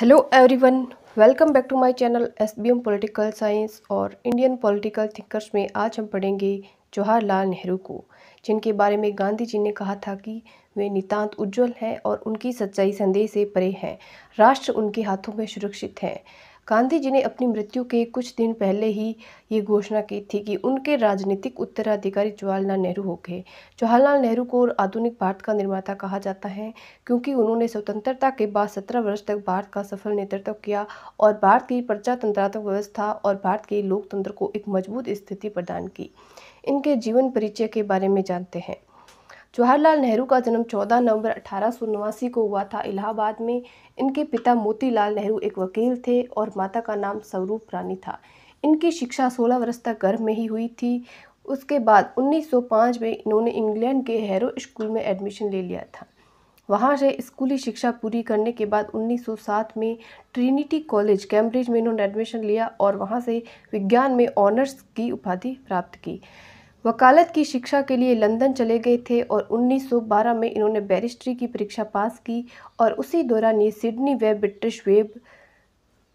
hello everyone welcome back to my channel SBM political science और Indian political thinkers में आज हम पढ़ेंगे जवाहरलाल नेहरू को जिनके बारे में गांधी जी ने कहा था कि वे नितांत उज्जवल हैं और उनकी सच्चाई संदेह से परे हैं राष्ट्र उनके हाथों में सुरक्षित हैं गांधी जी ने अपनी मृत्यु के कुछ दिन पहले ही ये घोषणा की थी कि उनके राजनीतिक उत्तराधिकारी जवाहरलाल नेहरू हो गए जवाहरलाल नेहरू को आधुनिक भारत का निर्माता कहा जाता है क्योंकि उन्होंने स्वतंत्रता के बाद सत्रह वर्ष तक भारत का सफल नेतृत्व किया और भारत की प्रजातंत्रात्मक व्यवस्था और भारत के लोकतंत्र को एक मजबूत स्थिति प्रदान की इनके जीवन परिचय के बारे में जानते हैं जवाहरलाल नेहरू का जन्म 14 नवंबर अठारह को हुआ था इलाहाबाद में इनके पिता मोतीलाल नेहरू एक वकील थे और माता का नाम स्वरूप रानी था इनकी शिक्षा 16 वर्ष तक घर में ही हुई थी उसके बाद 1905 में इन्होंने इंग्लैंड के हैरो स्कूल में एडमिशन ले लिया था वहाँ से स्कूली शिक्षा पूरी करने के बाद 1907 में ट्रिनिटी कॉलेज कैम्ब्रिज में इन्होंने एडमिशन लिया और वहाँ से विज्ञान में ऑनर्स की उपाधि प्राप्त की वकालत की शिक्षा के लिए लंदन चले गए थे और 1912 में इन्होंने बैरिस्ट्री की परीक्षा पास की और उसी दौरान ये सिडनी वेब ब्रिटिश वेब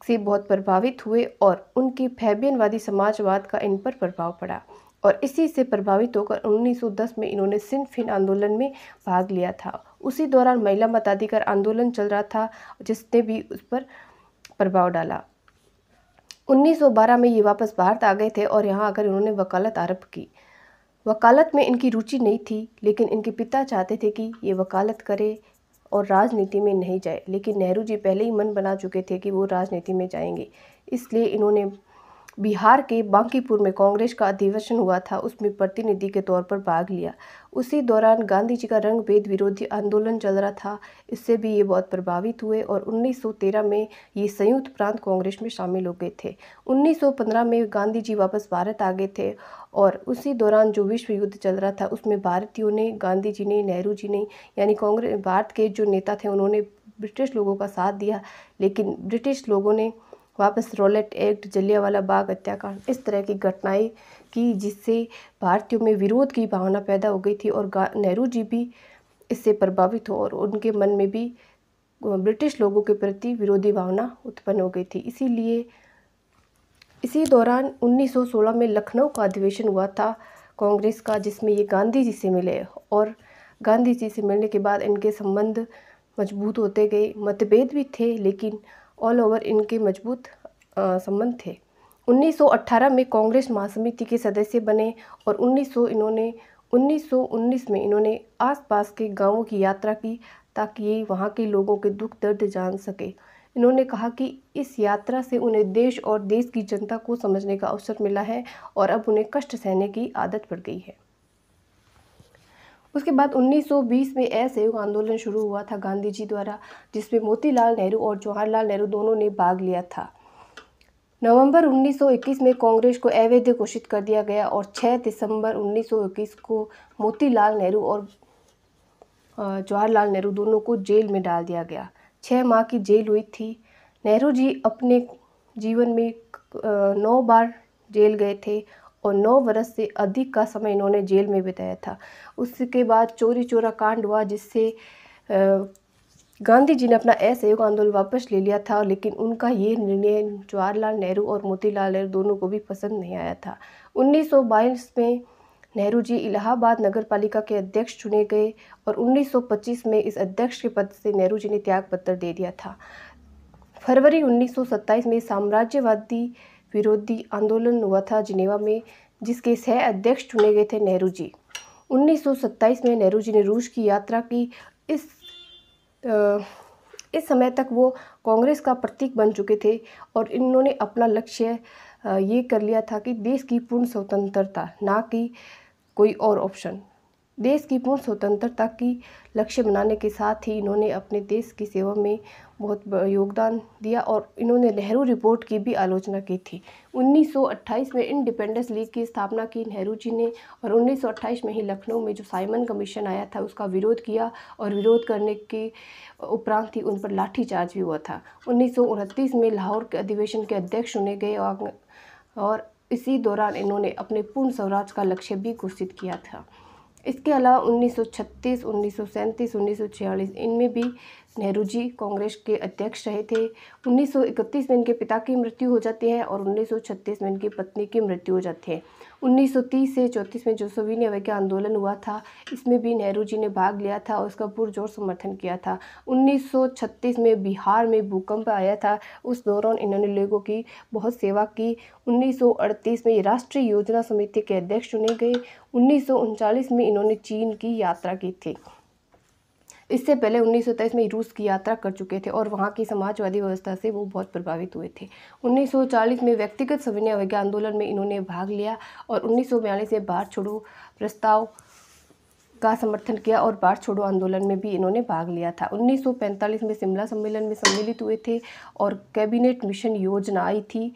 से बहुत प्रभावित हुए और उनके फैबियनवादी समाजवाद का इन पर प्रभाव पड़ा और इसी से प्रभावित होकर 1910 में इन्होंने सिनफिन आंदोलन में भाग लिया था उसी दौरान महिला मताधिकार आंदोलन चल रहा था जिसने भी उस पर प्रभाव डाला 1912 में ये वापस भारत आ गए थे और यहाँ आकर इन्होंने वकालत आरंभ की वकालत में इनकी रुचि नहीं थी लेकिन इनके पिता चाहते थे कि ये वकालत करे और राजनीति में नहीं जाए लेकिन नेहरू जी पहले ही मन बना चुके थे कि वो राजनीति में जाएंगे इसलिए इन्होंने बिहार के बांकीपुर में कांग्रेस का अधिवेशन हुआ था उसमें प्रतिनिधि के तौर पर भाग लिया उसी दौरान गांधी जी का रंग भेद विरोधी आंदोलन चल रहा था इससे भी ये बहुत प्रभावित हुए और 1913 में ये संयुक्त प्रांत कांग्रेस में शामिल हो गए थे 1915 में गांधी जी वापस भारत आ गए थे और उसी दौरान जो विश्व युद्ध चल रहा था उसमें भारतीयों ने गांधी जी ने नेहरू जी ने यानी कांग्रेस भारत के जो नेता थे उन्होंने ब्रिटिश लोगों का साथ दिया लेकिन ब्रिटिश लोगों ने वापस रोलेट एक्ट जलियावाला बाग हत्याकांड इस तरह की घटनाएं की जिससे भारतीयों में विरोध की भावना पैदा हो गई थी और नेहरू जी भी इससे प्रभावित हो और उनके मन में भी ब्रिटिश लोगों के प्रति विरोधी भावना उत्पन्न हो गई थी इसीलिए इसी दौरान 1916 में लखनऊ का अधिवेशन हुआ था कांग्रेस का जिसमें ये गांधी जी से मिले और गांधी जी से मिलने के बाद इनके संबंध मजबूत होते गए मतभेद भी थे लेकिन ऑल ओवर इनके मजबूत संबंध थे 1918 में कांग्रेस महासमिति के सदस्य बने और 1900 इन्होंने 1919 में इन्होंने आसपास के गांवों की यात्रा की ताकि ये वहाँ के लोगों के दुख दर्द जान सके इन्होंने कहा कि इस यात्रा से उन्हें देश और देश की जनता को समझने का अवसर मिला है और अब उन्हें कष्ट सहने की आदत पड़ गई है उसके बाद 1920 में असहयोग आंदोलन शुरू हुआ था गांधी जी द्वारा जिसमें मोतीलाल नेहरू और जवाहरलाल नेहरू दोनों ने भाग लिया था नवंबर 1921 में कांग्रेस को अवैध घोषित कर दिया गया और 6 दिसंबर 1921 को मोतीलाल नेहरू और जवाहरलाल नेहरू दोनों को जेल में डाल दिया गया छः माह की जेल हुई थी नेहरू जी अपने जीवन में नौ बार जेल गए थे और नौ वर्ष से अधिक का समय इन्होंने जेल में बिताया था उसके बाद चोरी चोरा कांड हुआ जिससे गांधी जी ने अपना असहयोग आंदोलन वापस ले लिया था लेकिन उनका ये निर्णय जवाहरलाल नेहरू और मोतीलाल नेहरू दोनों को भी पसंद नहीं आया था उन्नीस में नेहरू जी इलाहाबाद नगर पालिका के अध्यक्ष चुने गए और 1925 में इस अध्यक्ष के पद से नेहरू जी ने त्याग पत्र दे दिया था फरवरी 1927 में साम्राज्यवादी विरोधी आंदोलन हुआ था जिनेवा में जिसके सह अध्यक्ष चुने गए थे नेहरू जी 1927 में नेहरू जी ने रूस की यात्रा की इस आ, इस समय तक वो कांग्रेस का प्रतीक बन चुके थे और इन्होंने अपना लक्ष्य ये कर लिया था कि देश की पूर्ण स्वतंत्रता ना कि कोई और ऑप्शन देश की पूर्ण स्वतंत्रता की लक्ष्य बनाने के साथ ही इन्होंने अपने देश की सेवा में बहुत योगदान दिया और इन्होंने नेहरू रिपोर्ट की भी आलोचना की थी 1928 में इंडिपेंडेंस लीग की स्थापना की नेहरू जी ने और 1928 में ही लखनऊ में जो साइमन कमीशन आया था उसका विरोध किया और विरोध करने के उपरांत ही उन पर लाठीचार्ज भी हुआ था उन्नीस में लाहौर के अधिवेशन के अध्यक्ष चुने गए और इसी दौरान इन्होंने अपने पूर्ण स्वराज का लक्ष्य भी घोषित किया था इसके अलावा 1936, 1937, 1946 इनमें भी नेहरू जी कांग्रेस के अध्यक्ष रहे थे 1931 में इनके पिता की मृत्यु हो जाती है और 1936 में इनकी पत्नी की मृत्यु हो जाती है 1930 से चौंतीस में जो सोविनिया का आंदोलन हुआ था इसमें भी नेहरू जी ने भाग लिया था और उसका पुरजोर समर्थन किया था 1936 में बिहार में भूकंप आया था उस दौरान इन्होंने लोगों की बहुत सेवा की 1938 में राष्ट्रीय योजना समिति के अध्यक्ष चुने गए उन्नीस में इन्होंने चीन की यात्रा की थी इससे पहले उन्नीस में रूस की यात्रा कर चुके थे और वहाँ की समाजवादी व्यवस्था से वो बहुत प्रभावित हुए थे 1940 में व्यक्तिगत सविनय अवज्ञा आंदोलन में इन्होंने भाग लिया और उन्नीस में बाढ़ छोड़ो प्रस्ताव का समर्थन किया और बाढ़ छोड़ो आंदोलन में भी इन्होंने भाग लिया था 1945 में शिमला सम्मेलन में सम्मिलित हुए थे और कैबिनेट मिशन योजना आई थी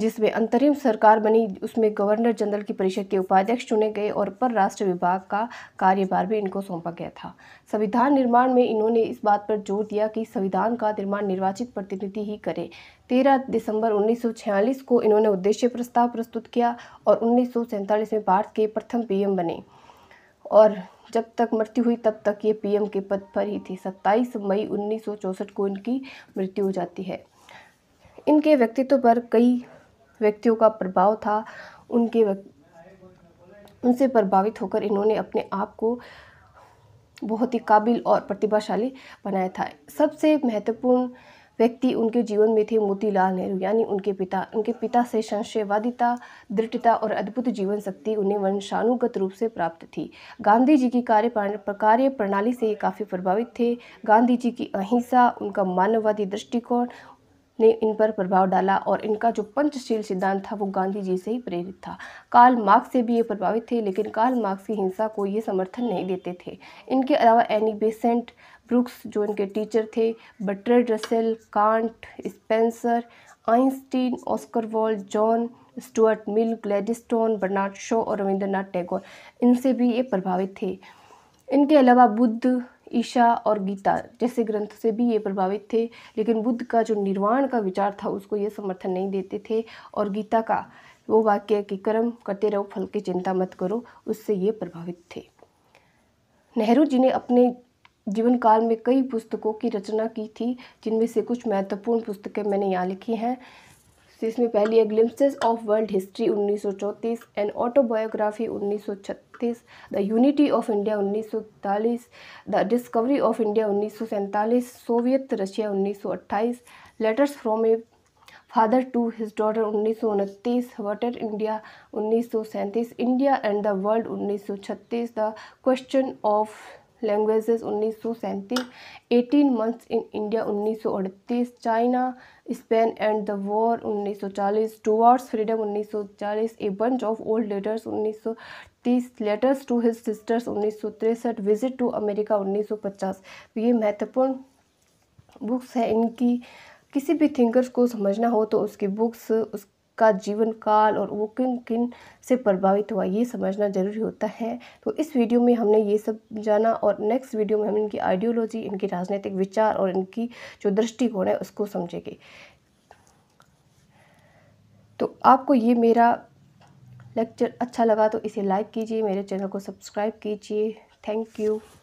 जिसमें अंतरिम सरकार बनी उसमें गवर्नर जनरल की परिषद के उपाध्यक्ष चुने गए और पर राष्ट्र विभाग का कार्यभार भी इनको सौंपा गया था संविधान निर्माण में इन्होंने इस बात पर जोर दिया कि संविधान का निर्माण निर्वाचित प्रतिनिधि ही करे तेरह दिसंबर 1946 को इन्होंने उद्देश्य प्रस्ताव प्रस्तुत किया और उन्नीस में भारत के प्रथम पीएम बने और जब तक मृत्यु हुई तब तक ये पीएम के पद पर ही थी 27 मई 1964 को इनकी मृत्यु हो जाती है इनके व्यक्तित्व पर कई व्यक्तियों का प्रभाव था उनके उनसे प्रभावित होकर इन्होंने अपने आप को बहुत ही काबिल और प्रतिभाशाली बनाया था सबसे महत्वपूर्ण व्यक्ति उनके जीवन में थे मोतीलाल नेहरू यानी उनके पिता उनके पिता से संशयवादिता दृढ़ता और अद्भुत जीवन शक्ति उन्हें वंशानुगत रूप से प्राप्त थी गांधी जी की कार्य कार्य प्रणाली से ये काफ़ी प्रभावित थे गांधी जी की अहिंसा उनका मानववादी दृष्टिकोण ने इन पर प्रभाव डाला और इनका जो पंचशील सिद्धांत था वो गांधी जी से ही प्रेरित था कार्ल मार्क्स से भी ये प्रभावित थे लेकिन कार्ल मार्क्स की हिंसा को ये समर्थन नहीं देते थे इनके अलावा एनी बेसेंट ब्रुक्स जो इनके टीचर थे Bertrand Russell Kant Spencer Einstein Oscar Wilde John Stuart Mill Gladstone Bernard Shaw और रविंद्रनाथ टैगोर इनसे भी ये प्रभावित थे इनके अलावा बुद्ध ईशा और गीता जैसे ग्रंथ से भी ये प्रभावित थे लेकिन बुद्ध का जो निर्वाण का विचार था उसको ये समर्थन नहीं देते थे और गीता का वो वाक्य कि कर्म करते रहो फल की चिंता मत करो उससे ये प्रभावित थे नेहरू जी ने अपने जीवन काल में कई पुस्तकों की रचना की थी जिनमें से कुछ महत्वपूर्ण पुस्तकें मैंने यहाँ लिखी हैं जिसमें पहली है Glimpses of World History 1934, an autobiography 1936, the unity of India 1941, the discovery of India 1947, Soviet Russia 1928, letters from a father to his daughter उन्नीस सौ उनतीस वाटर इंडिया उन्नीस सौ सैंतीस इंडिया एंड द वर्ल्ड उन्नीस सौ छत्तीस द क्वेश्चन ऑफ लैंग्वेजेस उन्नीस सौ सैंतीस एटीन मंथ्स इन इंडिया उन्नीस सौ अड़तीस China Spain and the war 1940 towards freedom चालीस a bunch of old letters तीस लेटर्स टू हिज सिस्टर्स उन्नीस विजिट टू अमेरिका 1950 तो ये महत्वपूर्ण बुक्स हैं इनकी किसी भी थिंकर्स को समझना हो तो उसकी बुक्स उस उसका जीवन काल और वो किन किन से प्रभावित हुआ ये समझना ज़रूरी होता है तो इस वीडियो में हमने ये सब जाना और नेक्स्ट वीडियो में हम इनकी आइडियोलॉजी इनकी राजनीतिक विचार और इनकी जो दृष्टिकोण है उसको समझेंगे तो आपको ये मेरा लेक्चर अच्छा लगा तो इसे लाइक कीजिए मेरे चैनल को सब्सक्राइब कीजिए थैंक यू